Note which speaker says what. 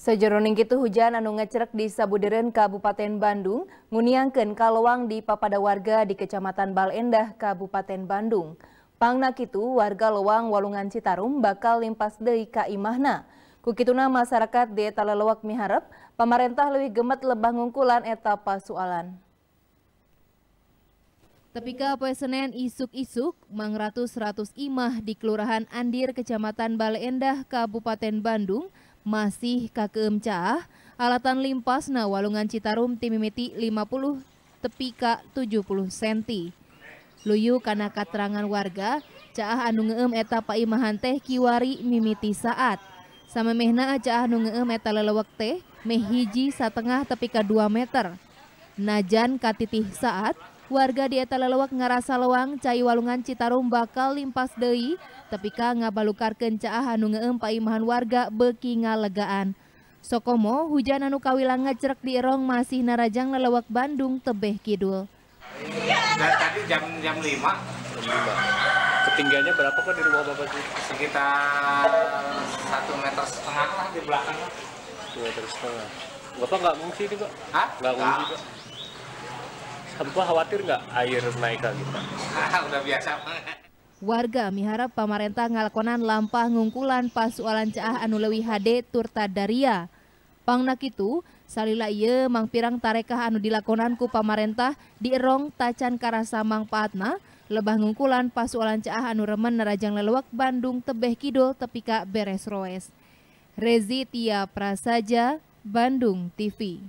Speaker 1: Sejeroning itu hujan anu ngecerek di Sabuderen Kabupaten Bandung, nguniangkan kalowang di papada warga di Kecamatan Balendah, Kabupaten Bandung. Pangna itu warga lowang Walungan Citarum bakal limpas dari Kaimahna. Kukituna masyarakat di Talalawak lelewak miharep, pemerintah lebih gemet lebah ngungkulan eta pasualan. Tepika poe Senen isuk-isuk, mang ratus-ratus imah di Kelurahan Andir, Kecamatan Baleendah, Kabupaten Bandung, masih kakeemcaah alatan limpasna walungan Citarum timimiti 50 tepika 70 cm. Luyu karena katerangan warga, cah anu ngeem eta paimahan teh kiwari mimiti saat. Sama mehna cah anu ngeem eta lelewek teh, meh hiji tepi tepika 2 meter. Najan Katitih Saat, warga di eta lelewak ngarasa lewang cai walungan Citarum bakal limpas deui tepika ngabalukar caah anu ngeumpa imahan warga beki ngalegaan. Sokomo hujan anu kawilang ngecerak di Erong masih narajang lelewak Bandung tebeh kidul. tadi jam jam 5. Ketinggiannya berapa kan di rumah Bapak Sekitar satu meter setengah lah di belakang. Dua meter setengah. Bapak nggak mengungsi nih Pak? Hah? Nggak mengungsi, Pak? Hampa khawatir nggak air naik gitu? lagi Udah biasa Warga miharap pemerintah ngalakonan lampah ngungkulan pasualan caah anulewi HD Turta Daria. Pangnak itu, salila ieu mangpirang tarekah anu dilakonan ku di erong tacan karasa paatna lebah ngungkulan pasualan caah anu remen nerajang lelewak Bandung tebeh kidul tepika beres roes. Rezi Tia Prasaja, Bandung TV.